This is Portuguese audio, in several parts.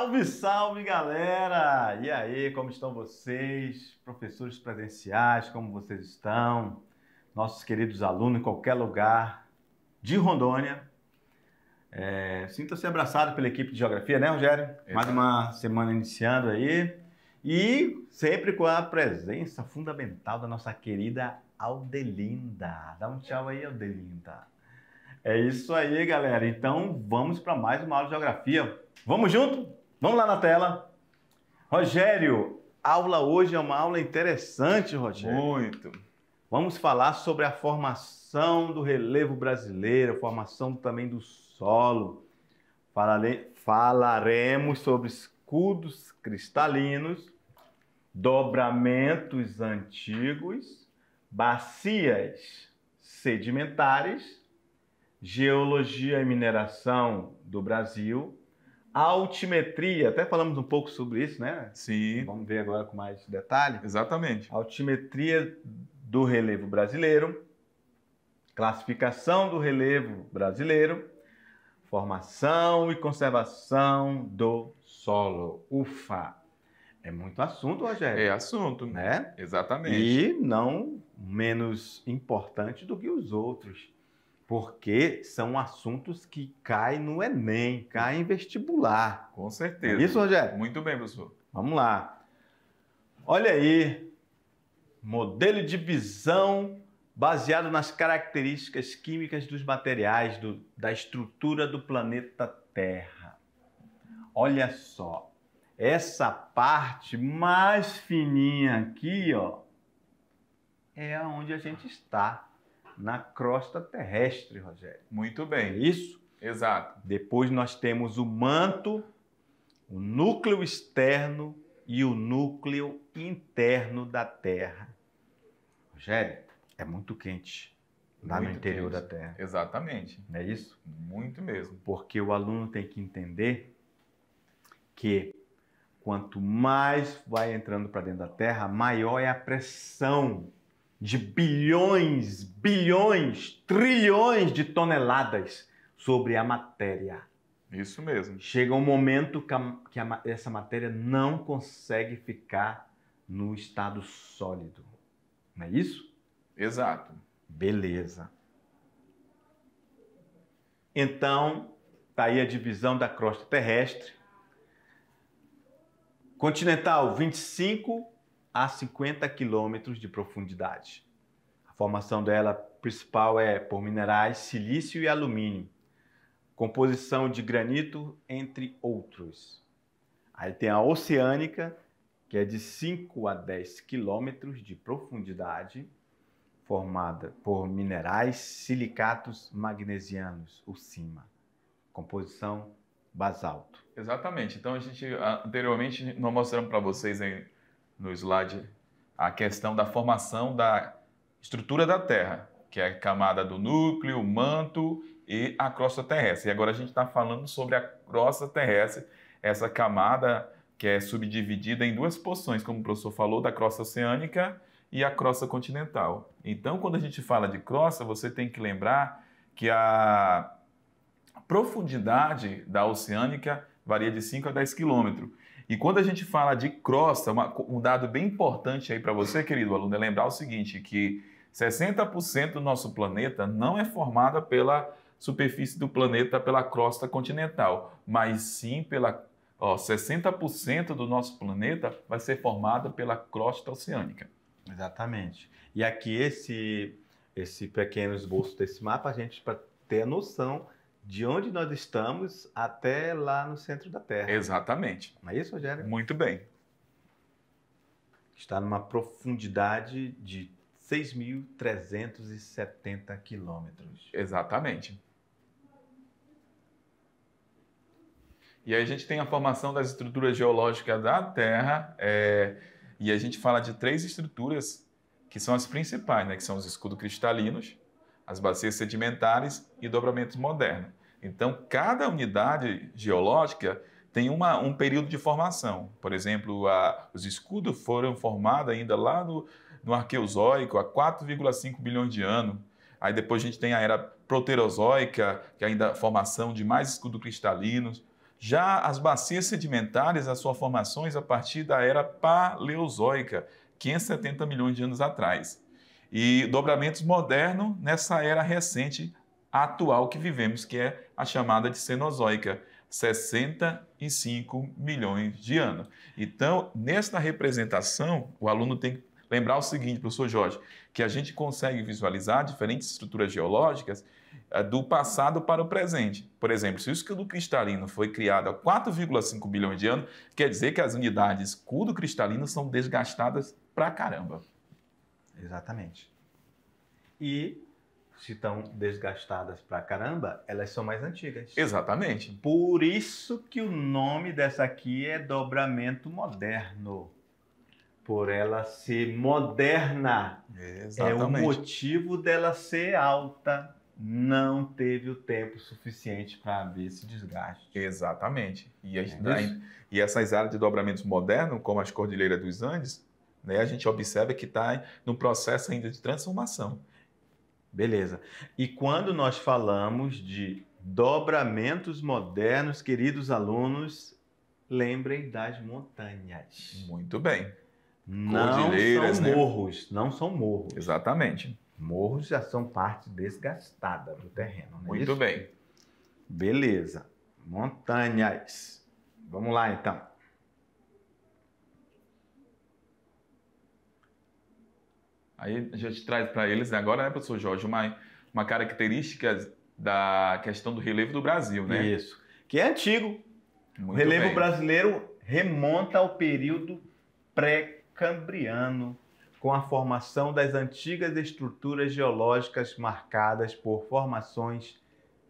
Salve, salve galera! E aí, como estão vocês? Professores presenciais, como vocês estão? Nossos queridos alunos em qualquer lugar de Rondônia. É, Sinta-se abraçado pela equipe de geografia, né, Rogério? Mais uma semana iniciando aí. E sempre com a presença fundamental da nossa querida Aldelinda. Dá um tchau aí, Aldelinda. É isso aí, galera. Então vamos para mais uma aula de geografia. Vamos junto? Vamos lá na tela. Rogério, aula hoje é uma aula interessante, Rogério. Muito. Vamos falar sobre a formação do relevo brasileiro, formação também do solo. Falare... Falaremos sobre escudos cristalinos, dobramentos antigos, bacias sedimentares, geologia e mineração do Brasil, Altimetria, até falamos um pouco sobre isso, né? Sim. Vamos ver agora com mais detalhe. Exatamente. Altimetria do relevo brasileiro, classificação do relevo brasileiro, formação e conservação do solo. Ufa! É muito assunto, Rogério. É assunto, né? Exatamente. E não menos importante do que os outros porque são assuntos que caem no Enem, caem em vestibular. Com é certeza. É isso, Rogério? Muito bem, professor. Vamos lá. Olha aí, modelo de visão baseado nas características químicas dos materiais, do, da estrutura do planeta Terra. Olha só, essa parte mais fininha aqui, ó, é onde a gente está na crosta terrestre, Rogério. Muito bem. É isso? Exato. Depois nós temos o manto, o núcleo externo e o núcleo interno da Terra. Rogério, é muito quente lá muito no interior quente. da Terra. Exatamente. Não é isso? Muito mesmo. Porque o aluno tem que entender que quanto mais vai entrando para dentro da Terra, maior é a pressão de bilhões, bilhões, trilhões de toneladas sobre a matéria. Isso mesmo. Chega um momento que, a, que a, essa matéria não consegue ficar no estado sólido. Não é isso? Exato. Beleza. Então, está aí a divisão da crosta terrestre. Continental, 25 a 50 quilômetros de profundidade. A formação dela principal é por minerais silício e alumínio, composição de granito, entre outros. Aí tem a oceânica, que é de 5 a 10 quilômetros de profundidade, formada por minerais silicatos magnesianos, o CIMA, composição basalto. Exatamente. Então a gente anteriormente nós mostramos para vocês em no slide a questão da formação da estrutura da Terra, que é a camada do núcleo, manto e a crosta terrestre. E agora a gente está falando sobre a crosta terrestre, essa camada que é subdividida em duas porções, como o professor falou, da crosta oceânica e a crosta continental. Então, quando a gente fala de crosta, você tem que lembrar que a profundidade da oceânica varia de 5 a 10 quilômetros. E quando a gente fala de crosta, é uma, um dado bem importante aí para você, querido aluno, é lembrar o seguinte, que 60% do nosso planeta não é formada pela superfície do planeta, pela crosta continental, mas sim pela... Ó, 60% do nosso planeta vai ser formada pela crosta oceânica. Exatamente. E aqui esse, esse pequeno esboço desse mapa, a gente, para ter a noção de onde nós estamos até lá no centro da Terra. Exatamente. Não é isso, Rogério? Muito bem. Está numa profundidade de 6.370 quilômetros. Exatamente. E aí a gente tem a formação das estruturas geológicas da Terra, é, e a gente fala de três estruturas que são as principais, né? que são os escudos cristalinos, as bacias sedimentares e dobramentos modernos. Então, cada unidade geológica tem uma, um período de formação. Por exemplo, a, os escudos foram formados ainda lá no, no Arqueozoico, há 4,5 bilhões de anos. Aí depois a gente tem a era Proterozoica, que é ainda a formação de mais escudos cristalinos. Já as bacias sedimentares, as suas formações a partir da era Paleozoica, 570 milhões de anos atrás e dobramentos modernos nessa era recente atual que vivemos, que é a chamada de Cenozoica, 65 milhões de anos. Então, nesta representação, o aluno tem que lembrar o seguinte, professor Jorge, que a gente consegue visualizar diferentes estruturas geológicas eh, do passado para o presente. Por exemplo, se o escudo cristalino foi criado há 4,5 bilhões de anos, quer dizer que as unidades escudo cristalino são desgastadas pra caramba. Exatamente. E se estão desgastadas pra caramba, elas são mais antigas. Exatamente. Por isso que o nome dessa aqui é dobramento moderno. Por ela ser moderna. Exatamente. É o motivo dela ser alta. Não teve o tempo suficiente para haver esse desgaste. Exatamente. E, é e essas áreas de dobramentos modernos, como as Cordilheiras dos Andes, né? A gente observa que está no processo ainda de transformação. Beleza. E quando nós falamos de dobramentos modernos, queridos alunos, lembrem das montanhas. Muito bem. Não são né? morros, não são morros. Exatamente. Morros já são parte desgastada do terreno. Não é Muito isso? bem. Beleza. Montanhas. Vamos lá então. Aí a gente traz para eles né? agora, né, professor Jorge, uma, uma característica da questão do relevo do Brasil, né? Isso. Que é antigo. Muito o relevo bem. brasileiro remonta ao período pré-cambriano, com a formação das antigas estruturas geológicas marcadas por formações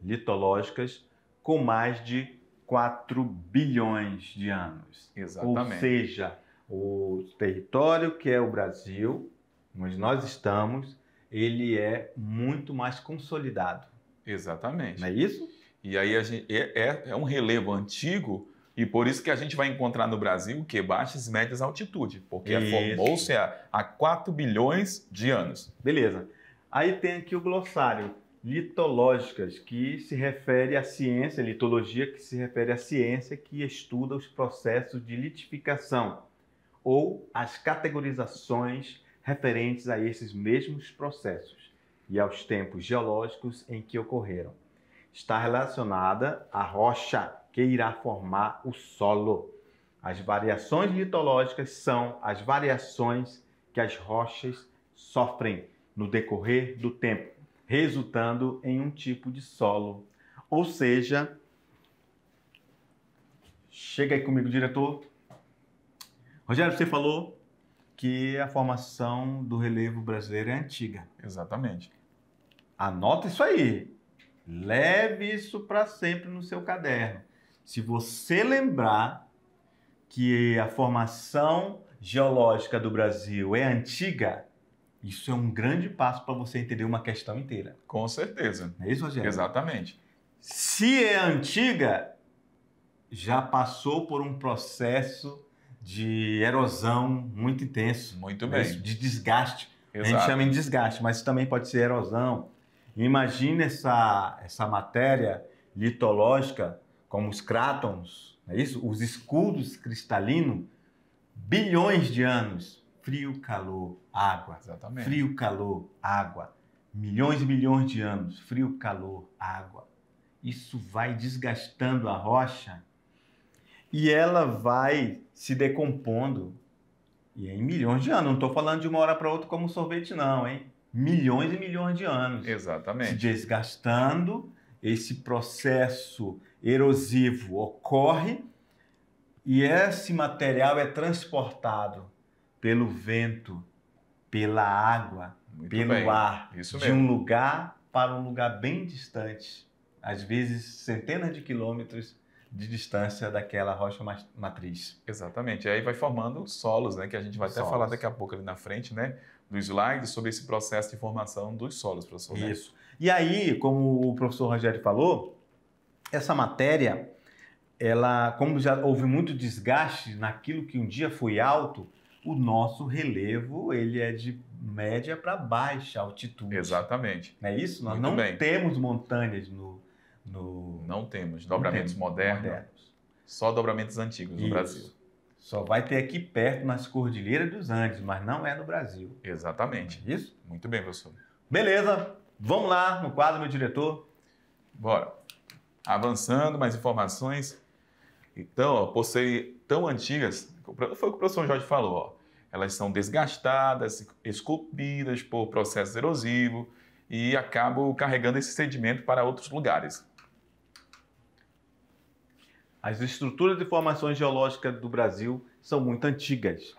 litológicas com mais de 4 bilhões de anos. Exatamente. Ou seja, o território que é o Brasil onde nós estamos, ele é muito mais consolidado. Exatamente. Não é isso? E aí gente, é, é, é, um relevo antigo e por isso que a gente vai encontrar no Brasil o que? Baixas e médias altitude, porque formou-se há, há 4 bilhões de anos. Beleza. Aí tem aqui o glossário litológicas, que se refere à ciência, litologia, que se refere à ciência que estuda os processos de litificação ou as categorizações referentes a esses mesmos processos e aos tempos geológicos em que ocorreram. Está relacionada à rocha que irá formar o solo. As variações litológicas são as variações que as rochas sofrem no decorrer do tempo, resultando em um tipo de solo. Ou seja, chega aí comigo, diretor. Rogério, você falou que a formação do relevo brasileiro é antiga. Exatamente. Anota isso aí. Leve isso para sempre no seu caderno. Se você lembrar que a formação geológica do Brasil é antiga, isso é um grande passo para você entender uma questão inteira. Com certeza. é isso, Rogério? Exatamente. Se é antiga, já passou por um processo de erosão muito intenso. Muito bem. De desgaste. Exato. A gente chama de desgaste, mas isso também pode ser erosão. Imagina essa, essa matéria litológica, como os crátons, é isso? os escudos cristalinos, bilhões de anos. Frio, calor, água. Exatamente. Frio, calor, água. Milhões e milhões de anos. Frio, calor, água. Isso vai desgastando a rocha e ela vai se decompondo e é em milhões de anos. Não estou falando de uma hora para outra como sorvete, não, hein? Milhões e milhões de anos. Exatamente. Se desgastando, esse processo erosivo ocorre e esse material é transportado pelo vento, pela água, Muito pelo bem. ar, Isso de mesmo. um lugar para um lugar bem distante, às vezes centenas de quilômetros de distância daquela rocha matriz. Exatamente. E aí vai formando solos, né? Que a gente vai solos. até falar daqui a pouco ali na frente, né? Do slide sobre esse processo de formação dos solos, professor. Né? Isso. E aí, como o professor Rogério falou, essa matéria, ela, como já houve muito desgaste naquilo que um dia foi alto, o nosso relevo ele é de média para baixa altitude. Exatamente. Não é isso? Nós muito não bem. temos montanhas no, no... Não temos dobramentos Modernos, modernos, Só dobramentos antigos Isso. no Brasil. Só vai ter aqui perto, nas Cordilheiras dos Andes, mas não é no Brasil. Exatamente. É isso? Muito bem, professor. Beleza, vamos lá no quadro, meu diretor. Bora. Avançando, mais informações. Então, ó, por serem tão antigas, foi o que o professor Jorge falou, ó, elas são desgastadas, esculpidas por processo erosivo e acabam carregando esse sedimento para outros lugares. As estruturas de formações geológicas do Brasil são muito antigas.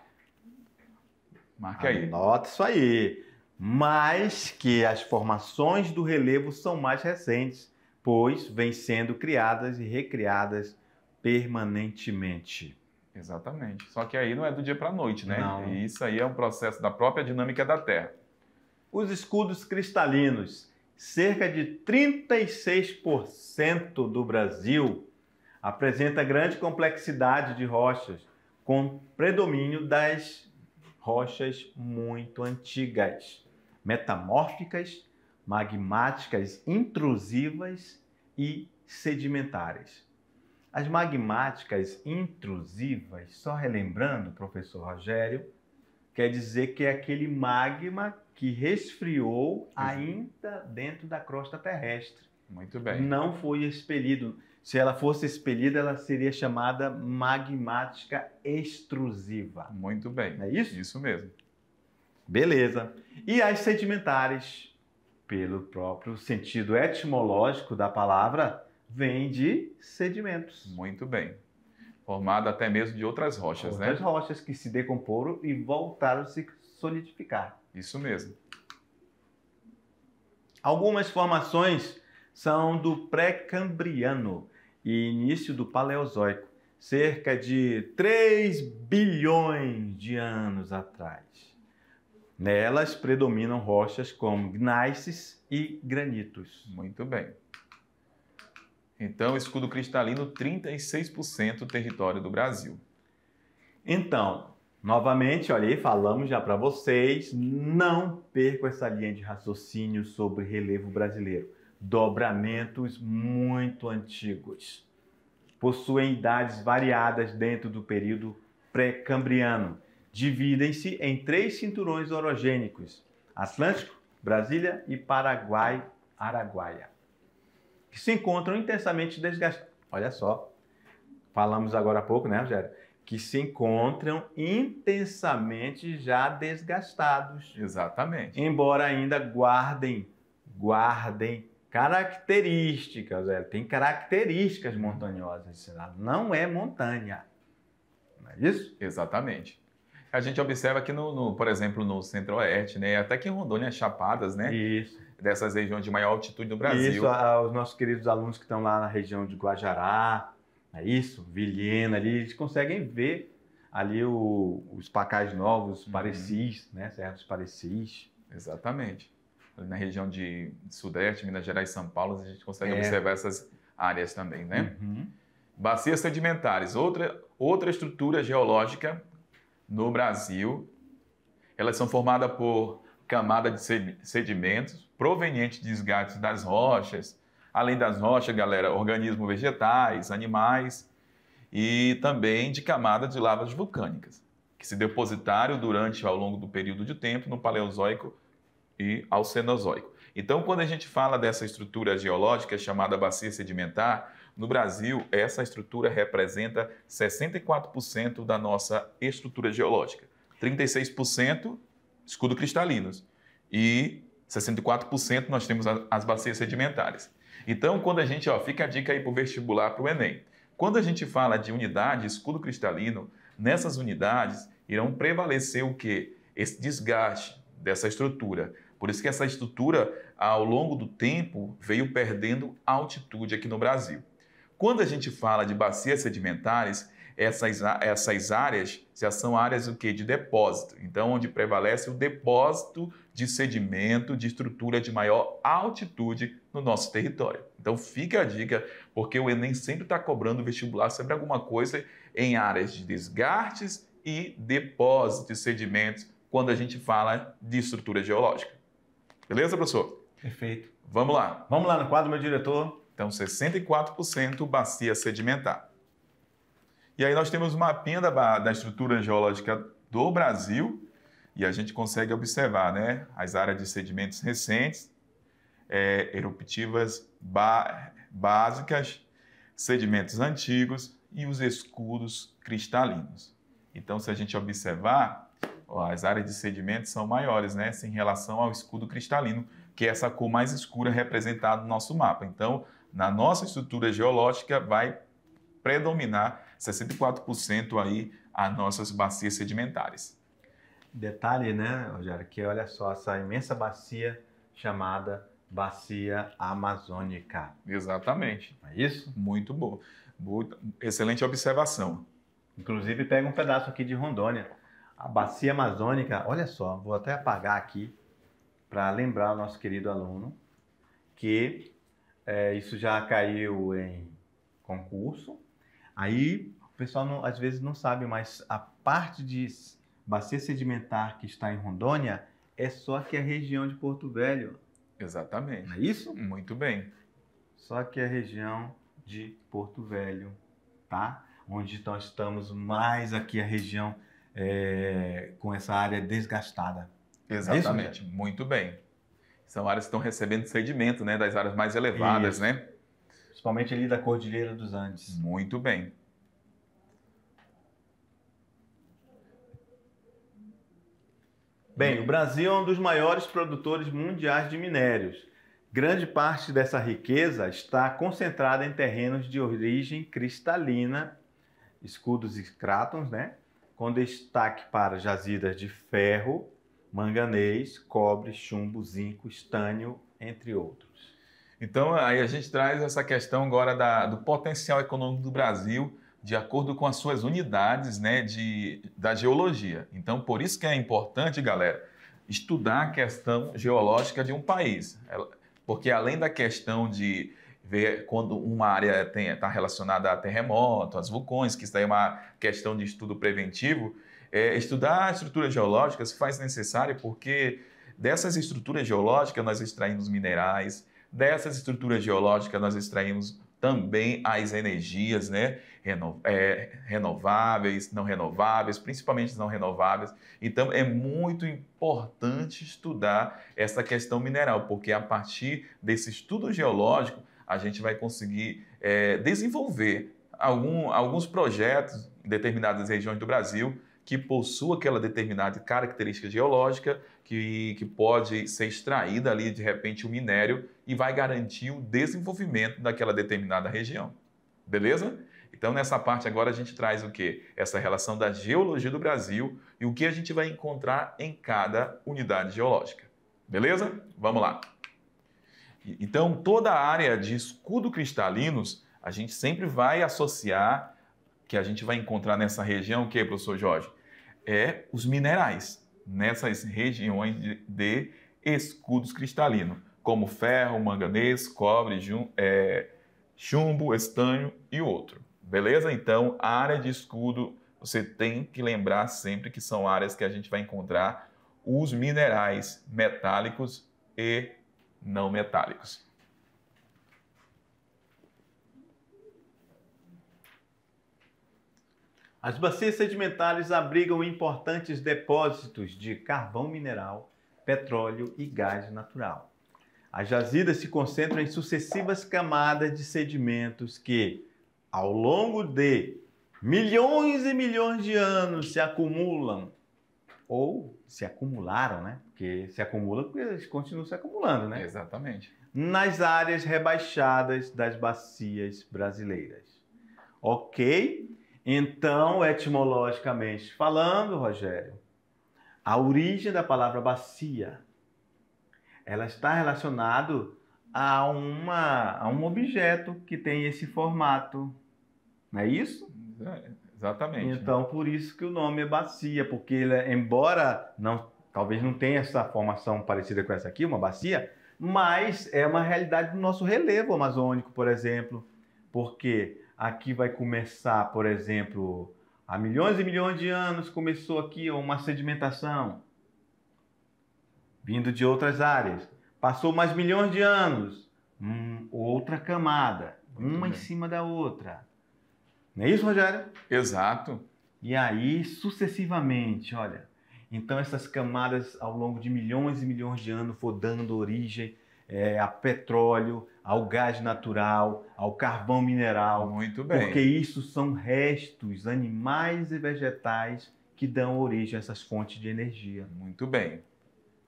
Marca aí. Nota isso aí. Mas que as formações do relevo são mais recentes, pois vêm sendo criadas e recriadas permanentemente. Exatamente. Só que aí não é do dia para a noite, né? Não. E isso aí é um processo da própria dinâmica da Terra. Os escudos cristalinos, cerca de 36% do Brasil Apresenta grande complexidade de rochas, com predomínio das rochas muito antigas, metamórficas, magmáticas intrusivas e sedimentares. As magmáticas intrusivas, só relembrando, professor Rogério, quer dizer que é aquele magma que resfriou uhum. ainda dentro da crosta terrestre. Muito bem. Não foi expelido. Se ela fosse expelida, ela seria chamada magmática extrusiva. Muito bem. É isso? Isso mesmo. Beleza. E as sedimentares, pelo próprio sentido etimológico da palavra, vêm de sedimentos. Muito bem. Formada até mesmo de outras rochas, outras né? Outras rochas que se decomporam e voltaram a se solidificar. Isso mesmo. Algumas formações são do pré-cambriano e início do Paleozoico, cerca de 3 bilhões de anos atrás. Nelas predominam rochas como gnaisses e granitos. Muito bem. Então, escudo cristalino, 36% do território do Brasil. Então, novamente, olha aí, falamos já para vocês, não percam essa linha de raciocínio sobre relevo brasileiro dobramentos muito antigos. Possuem idades variadas dentro do período pré-cambriano. Dividem-se em três cinturões orogênicos: Atlântico, Brasília e Paraguai, Araguaia, que se encontram intensamente desgastados. Olha só, falamos agora há pouco, né, Rogério? Que se encontram intensamente já desgastados. Exatamente. Embora ainda guardem, guardem características, é, tem características montanhosas. Não é montanha. Não é isso? Exatamente. A gente observa aqui, no, no por exemplo, no Centro-Oeste, né? até que em Rondônia, Chapadas, né? Isso. Dessas regiões de maior altitude do Brasil. Isso, os nossos queridos alunos que estão lá na região de Guajará, é isso, Vilhena ali, eles conseguem ver ali o, os pacais novos, os uhum. parecis, uhum. né? Certos parecis. Exatamente na região de Sudeste, Minas Gerais, São Paulo, a gente consegue é. observar essas áreas também, né? Uhum. Bacias sedimentares, outra, outra estrutura geológica no Brasil. Elas são formadas por camada de sedimentos provenientes de desgastes das rochas. Além das rochas, galera, organismos vegetais, animais e também de camada de lavas vulcânicas, que se depositaram durante ao longo do período de tempo no Paleozoico e ao Cenozoico. Então, quando a gente fala dessa estrutura geológica chamada bacia sedimentar, no Brasil, essa estrutura representa 64% da nossa estrutura geológica, 36% escudo cristalinos e 64% nós temos as bacias sedimentares. Então, quando a gente, ó, fica a dica aí para o vestibular, para o Enem. Quando a gente fala de unidade, escudo cristalino, nessas unidades irão prevalecer o que? Esse desgaste dessa estrutura. Por isso que essa estrutura, ao longo do tempo, veio perdendo altitude aqui no Brasil. Quando a gente fala de bacias sedimentares, essas, essas áreas já são áreas o quê? de depósito, então onde prevalece o depósito de sedimento de estrutura de maior altitude no nosso território. Então fica a dica, porque o Enem sempre está cobrando vestibular sobre alguma coisa em áreas de desgastes e depósito de sedimentos quando a gente fala de estrutura geológica. Beleza, professor? Perfeito. Vamos lá. Vamos lá no quadro, meu diretor. Então, 64% bacia sedimentar. E aí nós temos uma mapinha da, da estrutura geológica do Brasil e a gente consegue observar né, as áreas de sedimentos recentes, é, eruptivas básicas, sedimentos antigos e os escudos cristalinos. Então, se a gente observar, as áreas de sedimento são maiores, né? Assim, em relação ao escudo cristalino, que é essa cor mais escura representada no nosso mapa. Então, na nossa estrutura geológica, vai predominar 64% aí as nossas bacias sedimentares. Detalhe, né, Rogério, que olha só essa imensa bacia chamada Bacia Amazônica. Exatamente. É isso? Muito bom. Muito, excelente observação. Inclusive, pega um pedaço aqui de Rondônia. A bacia amazônica, olha só, vou até apagar aqui para lembrar o nosso querido aluno que é, isso já caiu em concurso. Aí o pessoal não, às vezes não sabe, mas a parte de bacia sedimentar que está em Rondônia é só que a região de Porto Velho. Exatamente. Não é isso? Muito bem. Só que a região de Porto Velho, tá? Onde nós estamos mais aqui a região é, com essa área desgastada. Exatamente, é isso, muito bem. São áreas que estão recebendo sedimento, né, das áreas mais elevadas, isso. né? Principalmente ali da Cordilheira dos Andes. Muito bem. Bem, o Brasil é um dos maiores produtores mundiais de minérios. Grande parte dessa riqueza está concentrada em terrenos de origem cristalina, escudos e crátons, né? com destaque para jazidas de ferro, manganês, cobre, chumbo, zinco, estânio, entre outros. Então, aí a gente traz essa questão agora da, do potencial econômico do Brasil de acordo com as suas unidades né, de, da geologia. Então, por isso que é importante, galera, estudar a questão geológica de um país. Porque além da questão de ver quando uma área está relacionada a terremoto, às vulcões, que isso daí é uma questão de estudo preventivo. É, estudar estruturas geológicas se faz necessário porque dessas estruturas geológicas nós extraímos minerais, dessas estruturas geológicas nós extraímos também as energias né? Reno, é, renováveis, não renováveis, principalmente não renováveis. Então é muito importante estudar essa questão mineral, porque a partir desse estudo geológico a gente vai conseguir é, desenvolver algum, alguns projetos em determinadas regiões do Brasil que possua aquela determinada característica geológica que, que pode ser extraída ali de repente o um minério e vai garantir o desenvolvimento daquela determinada região. Beleza? Então nessa parte agora a gente traz o que? Essa relação da geologia do Brasil e o que a gente vai encontrar em cada unidade geológica. Beleza? Vamos lá. Então, toda a área de escudo cristalinos, a gente sempre vai associar, que a gente vai encontrar nessa região, o que, professor Jorge? É os minerais, nessas regiões de, escudos cristalinos, como ferro, manganês, cobre, é, chumbo, estanho e outro. Beleza? Então, a área de escudo, você tem que lembrar sempre que são áreas que a gente vai encontrar os minerais metálicos e não metálicos. As bacias sedimentares abrigam importantes depósitos de carvão mineral, petróleo e gás natural. As jazidas se concentram em sucessivas camadas de sedimentos que, ao longo de milhões e milhões de anos, se acumulam ou se acumularam, né? Porque se acumula porque eles continuam se acumulando, né? Exatamente. Nas áreas rebaixadas das bacias brasileiras. Ok? Então, etimologicamente falando, Rogério, a origem da palavra bacia, ela está relacionado a, uma, a um objeto que tem esse formato. Não é isso? Exatamente. Né? Então, por isso que o nome é bacia, porque ele, é, embora não, talvez não tenha essa formação parecida com essa aqui, uma bacia, mas é uma realidade do nosso relevo amazônico, por exemplo, porque aqui vai começar, por exemplo, há milhões e milhões de anos começou aqui uma sedimentação vindo de outras áreas. Passou mais milhões de anos, hum, outra camada, Muito uma bem. em cima da outra. Não é isso, Rogério? Exato. E aí, sucessivamente, olha. Então, essas camadas, ao longo de milhões e milhões de anos, foram dando origem é, a petróleo, ao gás natural, ao carvão mineral. Muito bem. Porque isso são restos animais e vegetais que dão origem a essas fontes de energia. Muito bem.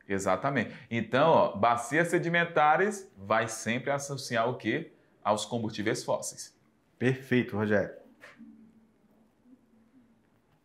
Exatamente. Então, ó, bacias sedimentares vai sempre associar o quê? Aos combustíveis fósseis. Perfeito, Rogério.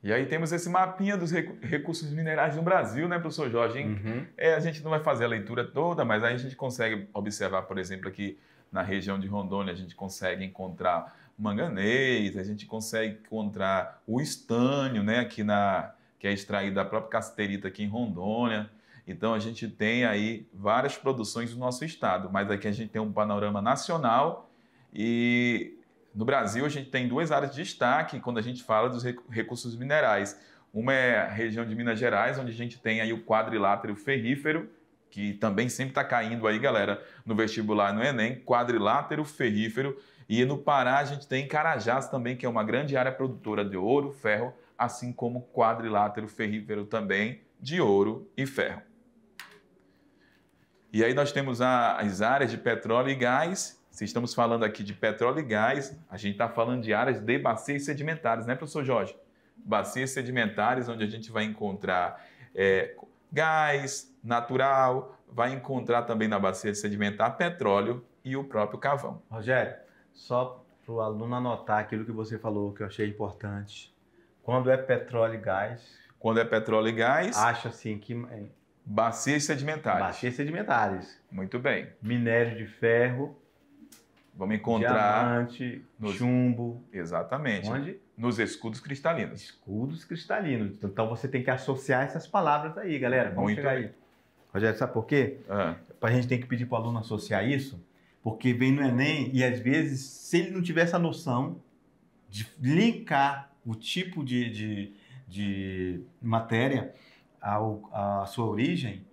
E aí temos esse mapinha dos recursos minerais no Brasil, né, professor Jorge? Uhum. É, a gente não vai fazer a leitura toda, mas aí a gente consegue observar, por exemplo, aqui na região de Rondônia, a gente consegue encontrar manganês, a gente consegue encontrar o estânio, né, aqui na, que é extraído da própria casterita aqui em Rondônia. Então a gente tem aí várias produções do nosso estado, mas aqui a gente tem um panorama nacional e no Brasil, a gente tem duas áreas de destaque quando a gente fala dos recursos minerais. Uma é a região de Minas Gerais, onde a gente tem aí o quadrilátero ferrífero, que também sempre está caindo aí, galera, no vestibular no Enem, quadrilátero ferrífero. E no Pará a gente tem Carajás também, que é uma grande área produtora de ouro, ferro, assim como quadrilátero ferrífero também de ouro e ferro. E aí nós temos as áreas de petróleo e gás, se estamos falando aqui de petróleo e gás, a gente está falando de áreas de bacias sedimentares, né, professor Jorge? Bacias sedimentares, onde a gente vai encontrar é, gás natural, vai encontrar também na bacia sedimentar petróleo e o próprio carvão. Rogério, só para o aluno anotar aquilo que você falou, que eu achei importante. Quando é petróleo e gás. Quando é petróleo e gás. Acha assim que. É, bacias sedimentares. Bacias sedimentares. Muito bem. Minério de ferro, Vamos encontrar. Diamante, nos... chumbo. Exatamente. Onde? Nos escudos cristalinos. Escudos cristalinos. Então você tem que associar essas palavras aí, galera. Vamos Muito chegar bem. aí. Rogério, sabe por quê? Uhum. Ah. Para a gente tem que pedir para o aluno associar isso, porque vem no Enem e às vezes, se ele não tiver essa noção de linkar o tipo de, de, de matéria ao, à sua origem,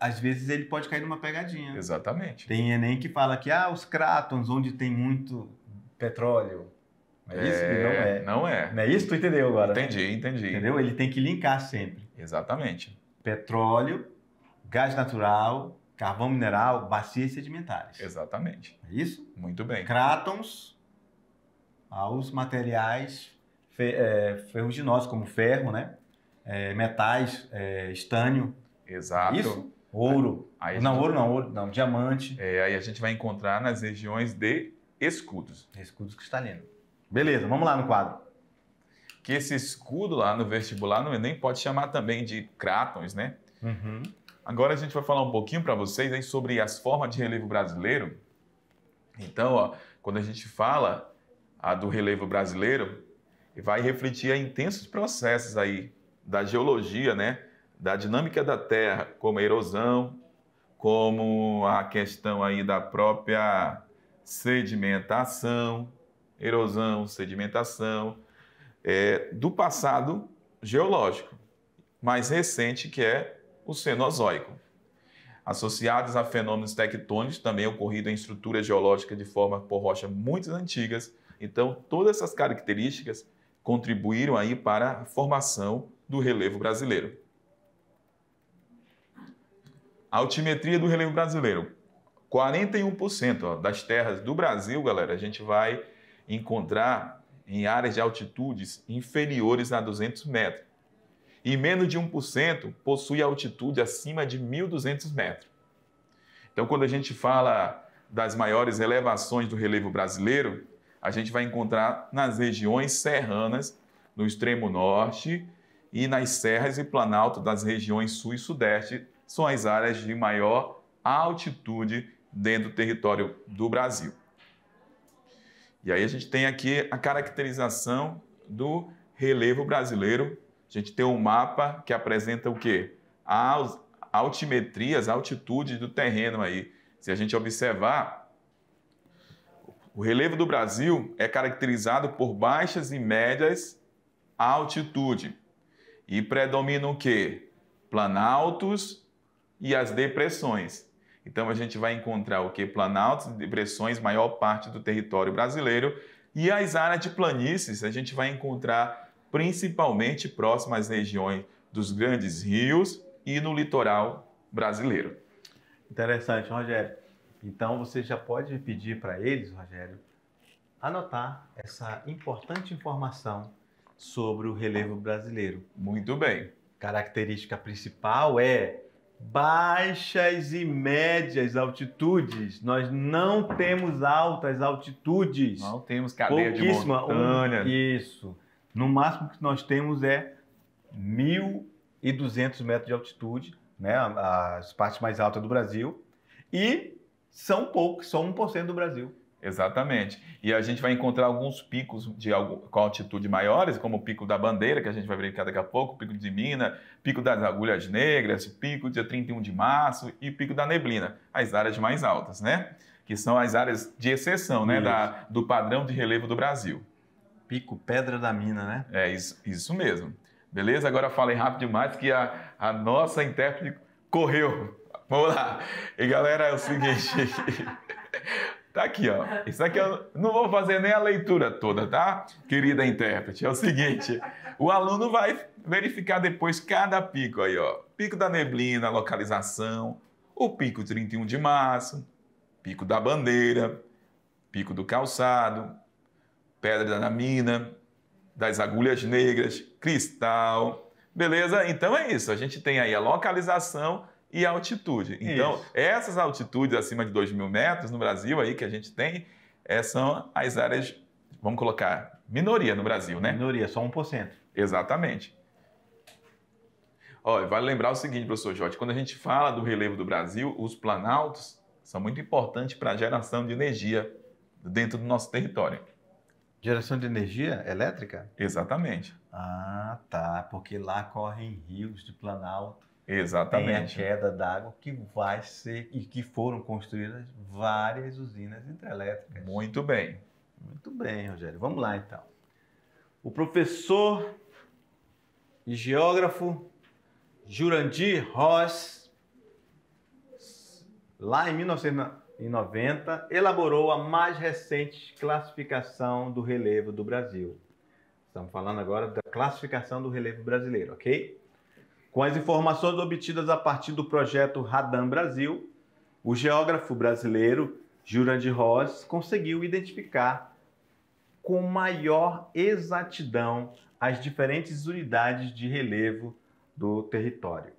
às vezes ele pode cair numa pegadinha. Exatamente. Tem Enem que fala que ah, os crátons, onde tem muito petróleo. É isso? É, não é. Não é. Não é isso? Tu entendeu agora? Entendi, entendi. Entendeu? Ele tem que linkar sempre. Exatamente. Petróleo, gás natural, carvão mineral, bacias sedimentares. Exatamente. É isso? Muito bem. Crátons aos materiais fe é, ferruginosos, como ferro, né? É, metais, é, estânio. Exato. Isso? Ouro. Aí, aí não, gente... ouro não, ouro não, diamante. É, aí a gente vai encontrar nas regiões de escudos. Escudos cristalinos. Beleza, vamos lá no quadro. Que esse escudo lá no vestibular no é nem pode chamar também de crátons, né? Uhum. Agora a gente vai falar um pouquinho para vocês aí sobre as formas de relevo brasileiro. Então, ó, quando a gente fala a do relevo brasileiro, vai refletir a intensos processos aí da geologia, né? da dinâmica da terra, como a erosão, como a questão aí da própria sedimentação, erosão, sedimentação, é, do passado geológico, mais recente que é o Cenozoico. Associados a fenômenos tectônicos, também ocorrido em estrutura geológica de forma por rochas muito antigas. Então, todas essas características contribuíram aí para a formação do relevo brasileiro. A altimetria do relevo brasileiro. 41% ó, das terras do Brasil, galera, a gente vai encontrar em áreas de altitudes inferiores a 200 metros. E menos de 1% possui altitude acima de 1.200 metros. Então, quando a gente fala das maiores elevações do relevo brasileiro, a gente vai encontrar nas regiões serranas, no extremo norte, e nas serras e planalto das regiões sul e sudeste são as áreas de maior altitude dentro do território do Brasil. E aí a gente tem aqui a caracterização do relevo brasileiro. A gente tem um mapa que apresenta o quê? As altimetrias, a altitude do terreno aí. Se a gente observar, o relevo do Brasil é caracterizado por baixas e médias altitude. E predominam o quê? Planaltos e as depressões. Então a gente vai encontrar o que? Planaltos, depressões, maior parte do território brasileiro. E as áreas de planícies a gente vai encontrar principalmente próximas às regiões dos grandes rios e no litoral brasileiro. Interessante, Rogério. Então você já pode pedir para eles, Rogério, anotar essa importante informação sobre o relevo brasileiro. Muito bem. Característica principal é baixas e médias altitudes. Nós não temos altas altitudes. Não temos cadeia de montanha. Um, isso. No máximo que nós temos é 1.200 metros de altitude, né? as partes mais altas do Brasil. E são poucos, só 1% do Brasil. Exatamente. E a gente vai encontrar alguns picos de com altitude maiores, como o pico da Bandeira, que a gente vai verificar daqui a pouco, o pico de Mina, pico das Agulhas Negras, pico dia 31 de março e pico da Neblina, as áreas mais altas, né? Que são as áreas de exceção, né, da, do padrão de relevo do Brasil. Pico Pedra da Mina, né? É isso, isso mesmo. Beleza? Agora falei rápido demais que a, a nossa intérprete correu. Vamos lá. E galera, é o seguinte. Tá aqui, ó. Isso aqui eu não vou fazer nem a leitura toda, tá? Querida intérprete, é o seguinte: o aluno vai verificar depois cada pico aí, ó. Pico da neblina, localização, o pico 31 de março, pico da bandeira, pico do calçado, pedra da mina, das agulhas negras, cristal. Beleza? Então é isso. A gente tem aí a localização e altitude. Então, Isso. essas altitudes acima de 2 mil metros no Brasil aí que a gente tem é, são as áreas, vamos colocar, minoria no Brasil, né? Minoria, só 1%. Exatamente. Olha, vale lembrar o seguinte, professor Jorge, quando a gente fala do relevo do Brasil, os planaltos são muito importantes para a geração de energia dentro do nosso território. Geração de energia elétrica? Exatamente. Ah, tá, porque lá correm rios de planalto Exatamente. Tem a queda d'água que vai ser e que foram construídas várias usinas hidrelétricas. Muito bem. Muito bem, Rogério. Vamos lá então. O professor e geógrafo Jurandir Ross, lá em 1990, elaborou a mais recente classificação do relevo do Brasil. Estamos falando agora da classificação do relevo brasileiro, ok? Com as informações obtidas a partir do projeto Radam Brasil, o geógrafo brasileiro Jurandir Ross conseguiu identificar com maior exatidão as diferentes unidades de relevo do território.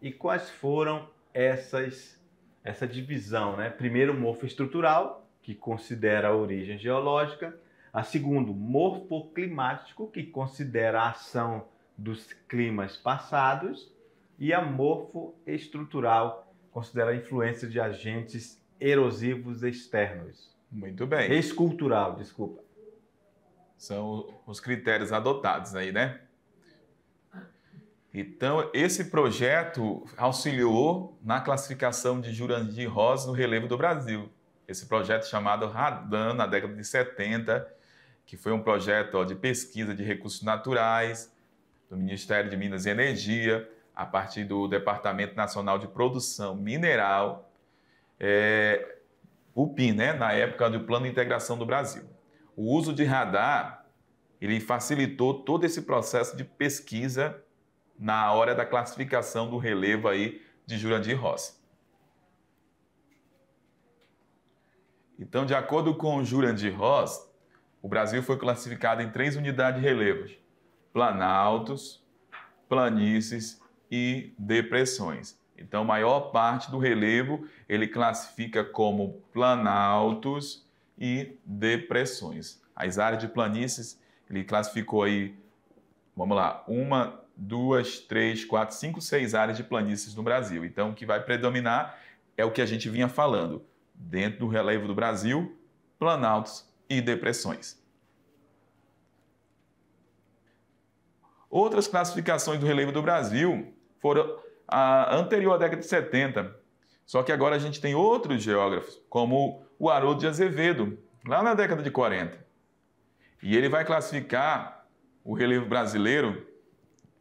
E quais foram essas essa divisão, né? Primeiro o morfo estrutural, que considera a origem geológica, a segundo, morfoclimático, que considera a ação dos climas passados, e a morfoestrutural, considera a influência de agentes erosivos externos. Muito bem. Escultural, desculpa. São os critérios adotados aí, né? Então, esse projeto auxiliou na classificação de Jurandir Rosa no relevo do Brasil. Esse projeto chamado Radan, na década de 70, que foi um projeto ó, de pesquisa de recursos naturais do Ministério de Minas e Energia, a partir do Departamento Nacional de Produção Mineral, é, o PIN, né, na época do Plano de Integração do Brasil. O uso de radar, ele facilitou todo esse processo de pesquisa na hora da classificação do relevo aí de Jurandir Roça. Então, de acordo com Jurandir Ross, o Brasil foi classificado em três unidades de relevos: planaltos, planícies e depressões. Então, a maior parte do relevo ele classifica como planaltos e depressões. As áreas de planícies ele classificou aí, vamos lá, uma, duas, três, quatro, cinco, seis áreas de planícies no Brasil. Então, o que vai predominar é o que a gente vinha falando. Dentro do relevo do Brasil, planaltos e depressões. Outras classificações do relevo do Brasil foram a anterior à década de 70, só que agora a gente tem outros geógrafos, como o Haroldo de Azevedo, lá na década de 40. E ele vai classificar o relevo brasileiro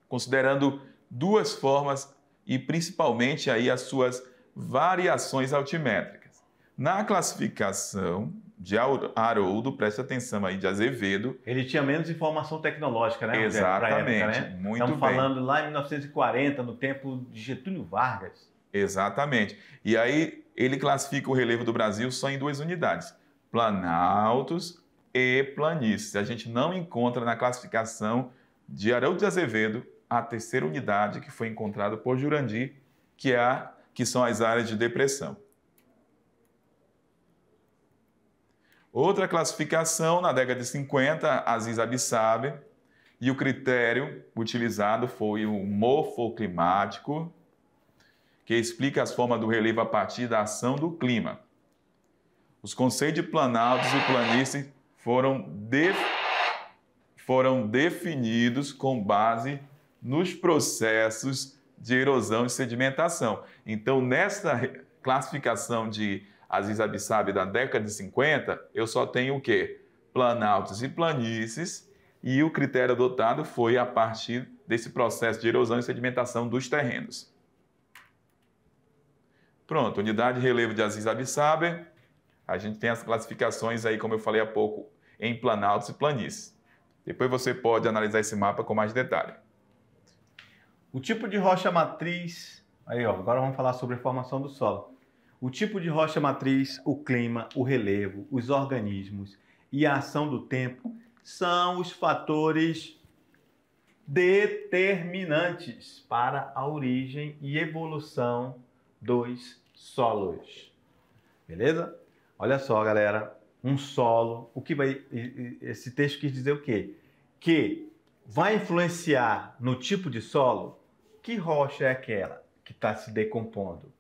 considerando duas formas e principalmente aí as suas variações altimétricas. Na classificação, de Haroldo, preste atenção aí, de Azevedo. Ele tinha menos informação tecnológica, né? Exatamente, época, né? muito Estamos bem. falando lá em 1940, no tempo de Getúlio Vargas. Exatamente. E aí ele classifica o relevo do Brasil só em duas unidades, planaltos e planícies. A gente não encontra na classificação de Haroldo de Azevedo a terceira unidade que foi encontrada por Jurandir, que, é a, que são as áreas de depressão. Outra classificação, na década de 50, Aziz Abissab, e o critério utilizado foi o morfoclimático, que explica as formas do relevo a partir da ação do clima. Os conceitos de planaltos e planícies foram, def... foram definidos com base nos processos de erosão e sedimentação. Então, nessa classificação de Aziz Abissab da década de 50, eu só tenho o quê? Planaltos e planícies, e o critério adotado foi a partir desse processo de erosão e sedimentação dos terrenos. Pronto, unidade de relevo de Aziz Abissaber, a gente tem as classificações aí, como eu falei há pouco, em planaltos e planícies. Depois você pode analisar esse mapa com mais detalhe. O tipo de rocha matriz, aí ó, agora vamos falar sobre a formação do solo o tipo de rocha matriz, o clima, o relevo, os organismos e a ação do tempo são os fatores determinantes para a origem e evolução dos solos. Beleza? Olha só, galera, um solo, o que vai esse texto quis dizer o quê? Que vai influenciar no tipo de solo que rocha é aquela que está se decompondo,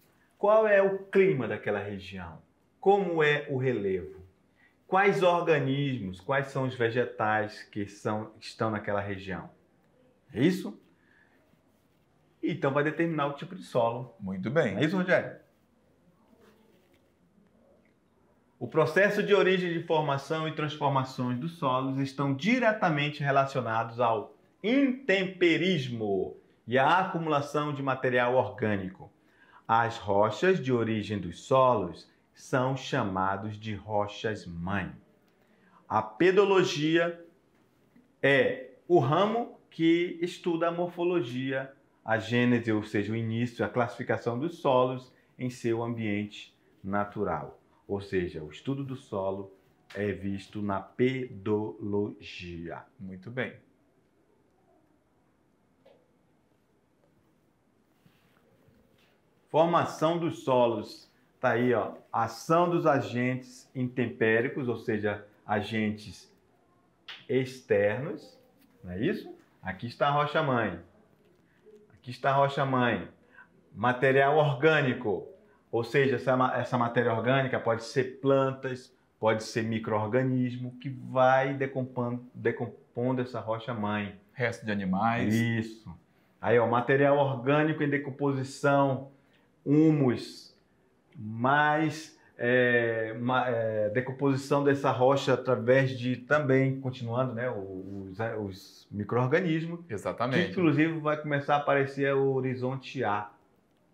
qual é o clima daquela região? Como é o relevo? Quais organismos, quais são os vegetais que são, estão naquela região? É isso? Então vai determinar o tipo de solo. Muito bem. É isso, Rogério? O processo de origem de formação e transformações dos solos estão diretamente relacionados ao intemperismo e à acumulação de material orgânico. As rochas de origem dos solos são chamados de rochas-mãe. A pedologia é o ramo que estuda a morfologia, a gênese, ou seja, o início, a classificação dos solos em seu ambiente natural. Ou seja, o estudo do solo é visto na pedologia. Muito bem. Formação dos solos, tá aí, ó, ação dos agentes intempéricos, ou seja, agentes externos, não é isso? Aqui está a rocha-mãe. Aqui está a rocha-mãe. Material orgânico, ou seja, essa, essa matéria orgânica pode ser plantas, pode ser microorganismo que vai decompondo, decompondo essa rocha-mãe. Resto de animais. Isso. Aí, ó, material orgânico em decomposição humus, mais é, uma, é, decomposição dessa rocha através de também, continuando, né, os, é, os micro-organismos. Exatamente. Que, inclusive, vai começar a aparecer o horizonte A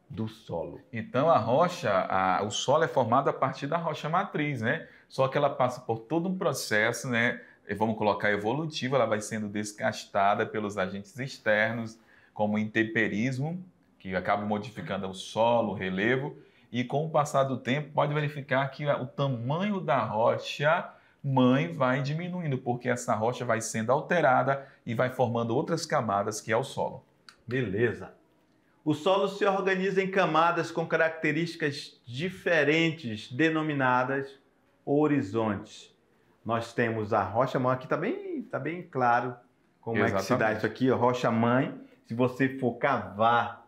do solo. Então a rocha, a, o solo é formado a partir da rocha matriz, né? Só que ela passa por todo um processo, né? Vamos colocar evolutivo, ela vai sendo desgastada pelos agentes externos, como intemperismo, que acaba modificando o solo, o relevo, e com o passar do tempo pode verificar que o tamanho da rocha mãe vai diminuindo, porque essa rocha vai sendo alterada e vai formando outras camadas que é o solo. Beleza. O solo se organiza em camadas com características diferentes, denominadas horizontes. Nós temos a rocha mãe, aqui está bem, tá bem claro como Exatamente. é que se dá isso aqui, rocha mãe. Se você for cavar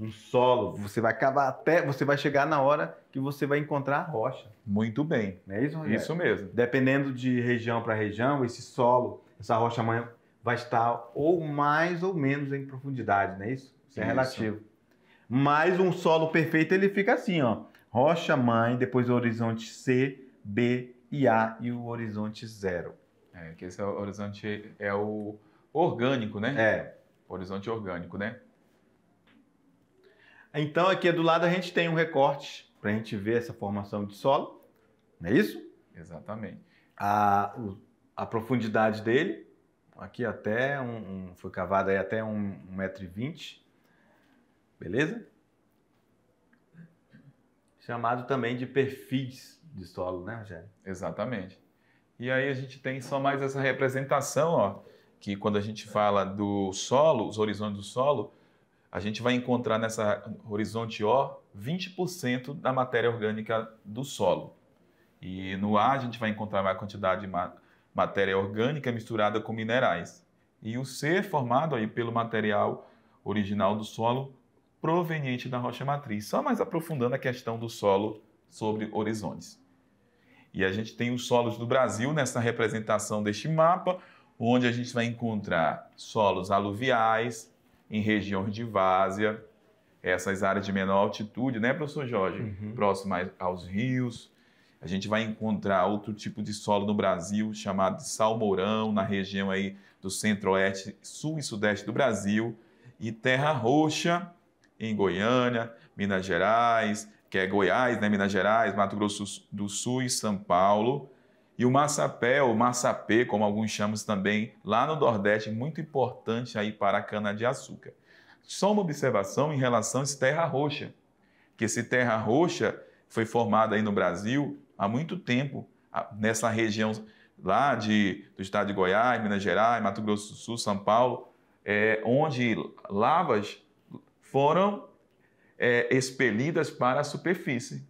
um solo. Você vai cavar até, você vai chegar na hora que você vai encontrar a rocha. Muito bem. Não é isso, Rogério? Isso mesmo. Dependendo de região para região, esse solo, essa rocha amanhã vai estar ou mais ou menos em profundidade, não é isso? Isso é relativo. Mas um solo perfeito ele fica assim, ó. Rocha mãe, depois o horizonte C, B e A e o horizonte zero. É, que esse horizonte é o orgânico, né? É. Horizonte orgânico, né? Então aqui do lado a gente tem um recorte para a gente ver essa formação de solo, não é isso? Exatamente. A, a profundidade dele, aqui até um, um foi cavada aí até 1,20m, um, um metro e vinte, beleza? Chamado também de perfis de solo, né, Rogério? Exatamente. E aí a gente tem só mais essa representação, ó, que quando a gente fala do solo, os horizontes do solo, a gente vai encontrar nessa horizonte O 20% da matéria orgânica do solo. E no A a gente vai encontrar uma quantidade de matéria orgânica misturada com minerais. E o C formado aí pelo material original do solo proveniente da rocha matriz. Só mais aprofundando a questão do solo sobre horizontes. E a gente tem os solos do Brasil nessa representação deste mapa, onde a gente vai encontrar solos aluviais, em regiões de várzea, essas áreas de menor altitude, né, professor Jorge? Uhum. Próximo aos rios. A gente vai encontrar outro tipo de solo no Brasil, chamado de salmourão, na região aí do centro-oeste, sul e sudeste do Brasil. E terra roxa em Goiânia, Minas Gerais, que é Goiás, né, Minas Gerais, Mato Grosso do Sul e São Paulo. E o massapé, ou massapê, como alguns chamam também, lá no Nordeste, muito importante aí para a cana-de-açúcar. Só uma observação em relação a esse terra roxa, que esse terra roxa foi formado aí no Brasil há muito tempo, nessa região lá de, do estado de Goiás, Minas Gerais, Mato Grosso do Sul, São Paulo, é, onde lavas foram é, expelidas para a superfície.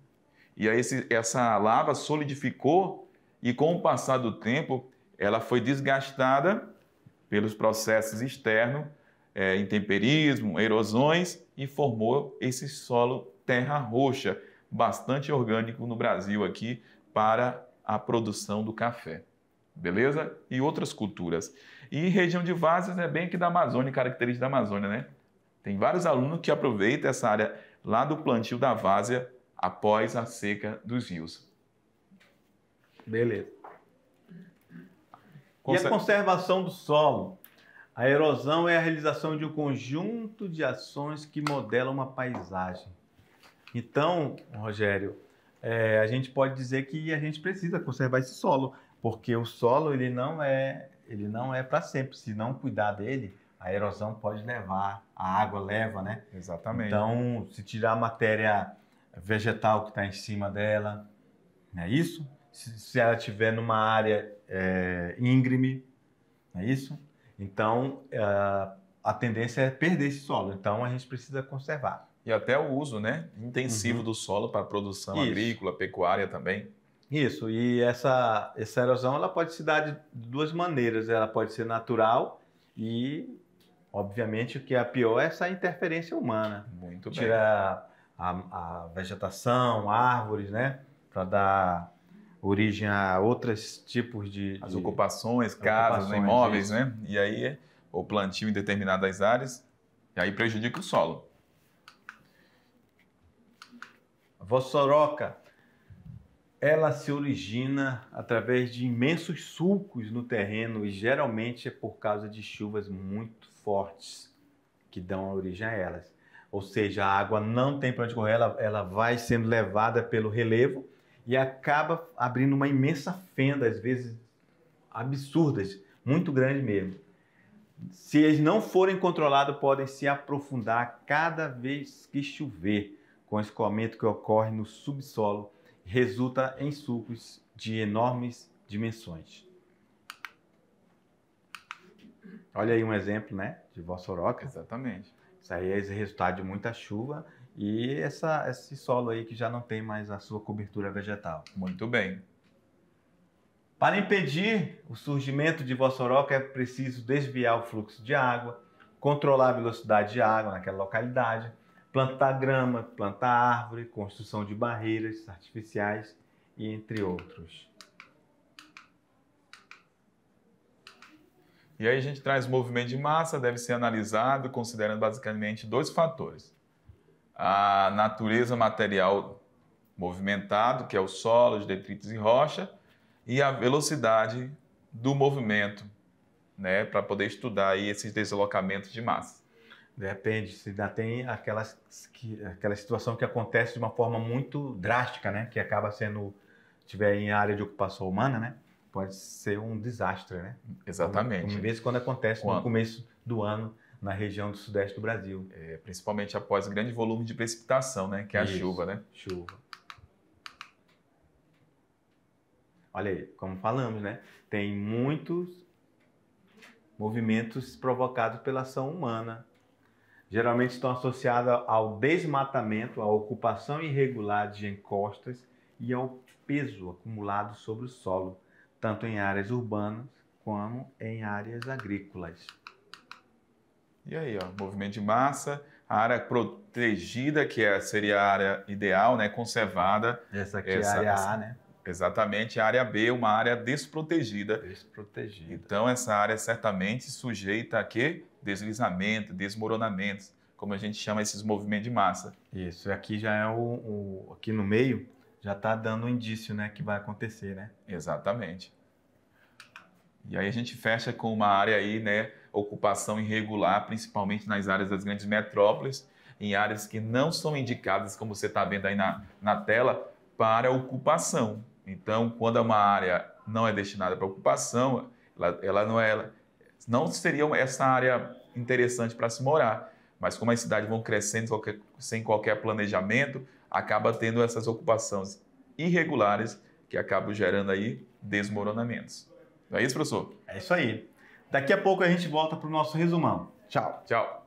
E aí esse, essa lava solidificou e com o passar do tempo ela foi desgastada pelos processos externos, é, intemperismo, erosões e formou esse solo terra roxa, bastante orgânico no Brasil aqui para a produção do café. Beleza? E outras culturas. E região de vases é bem aqui da Amazônia, característica da Amazônia, né? Tem vários alunos que aproveitam essa área lá do plantio da várzea após a seca dos rios. Beleza. E a conservação do solo? A erosão é a realização de um conjunto de ações que modelam uma paisagem. Então, Rogério, é, a gente pode dizer que a gente precisa conservar esse solo, porque o solo ele não é ele não é para sempre. Se não cuidar dele, a erosão pode levar, a água leva, né? Exatamente. Então, se tirar a matéria vegetal que está em cima dela, não é isso? se, se ela estiver numa área é, íngreme, não é isso? Então, a, a tendência é perder esse solo. Então, a gente precisa conservar. E até o uso né, intensivo uhum. do solo para produção isso. agrícola, pecuária também. Isso, e essa, essa erosão ela pode se dar de duas maneiras. Ela pode ser natural e, obviamente, o que é a pior é essa interferência humana. Muito Tira bem. Tirar a, a vegetação, árvores, né? Para dar origem a outros tipos de. As de... ocupações, casas, né, ocupações, imóveis, isso. né? E aí, o plantio em determinadas áreas, e aí prejudica o solo. A vossoroca, ela se origina através de imensos sulcos no terreno e geralmente é por causa de chuvas muito fortes que dão origem a elas. Ou seja, a água não tem para onde correr, ela, ela vai sendo levada pelo relevo e acaba abrindo uma imensa fenda, às vezes absurdas, muito grande mesmo. Se eles não forem controlados, podem se aprofundar cada vez que chover, com o escoamento que ocorre no subsolo, resulta em sucos de enormes dimensões. Olha aí um exemplo, né, de Vossoroca. Exatamente. Isso aí é resultado de muita chuva e essa, esse solo aí que já não tem mais a sua cobertura vegetal. Muito bem. Para impedir o surgimento de voçoroca é preciso desviar o fluxo de água, controlar a velocidade de água naquela localidade, plantar grama, plantar árvore, construção de barreiras artificiais e entre outros. E aí a gente traz o movimento de massa, deve ser analisado considerando basicamente dois fatores a natureza material movimentado, que é o solo, os detritos e rocha, e a velocidade do movimento, né, para poder estudar aí esses deslocamentos de massa. Depende, se ainda tem aquelas, que, aquela situação que acontece de uma forma muito drástica, né, que acaba sendo, tiver em área de ocupação humana, né, pode ser um desastre, né? Exatamente. Às vezes quando acontece quando? no começo do ano, na região do sudeste do Brasil. É, principalmente após grande volume de precipitação, né? Que é a Isso, chuva, né? Chuva. Olha aí, como falamos, né? Tem muitos movimentos provocados pela ação humana. Geralmente estão associados ao desmatamento, à ocupação irregular de encostas e ao peso acumulado sobre o solo, tanto em áreas urbanas como em áreas agrícolas. E aí, ó, movimento de massa, a área protegida, que é, seria a área ideal, né, conservada. Essa aqui essa, é a área essa, A, né? Exatamente, a área B, uma área desprotegida. Desprotegida. Então, essa área é certamente sujeita a quê? Deslizamento, desmoronamentos, como a gente chama esses movimentos de massa. Isso, aqui já é o, o aqui no meio, já está dando um indício, né, que vai acontecer, né? Exatamente. E aí a gente fecha com uma área aí, né, ocupação irregular, principalmente nas áreas das grandes metrópoles, em áreas que não são indicadas, como você está vendo aí na, na tela, para ocupação. Então, quando é uma área não é destinada para ocupação, ela, ela não é, não seria essa área interessante para se morar. Mas como as cidades vão crescendo sem qualquer planejamento, acaba tendo essas ocupações irregulares que acabam gerando aí desmoronamentos. Não é isso, professor? É isso aí. Daqui a pouco a gente volta para o nosso resumão. Tchau. Tchau.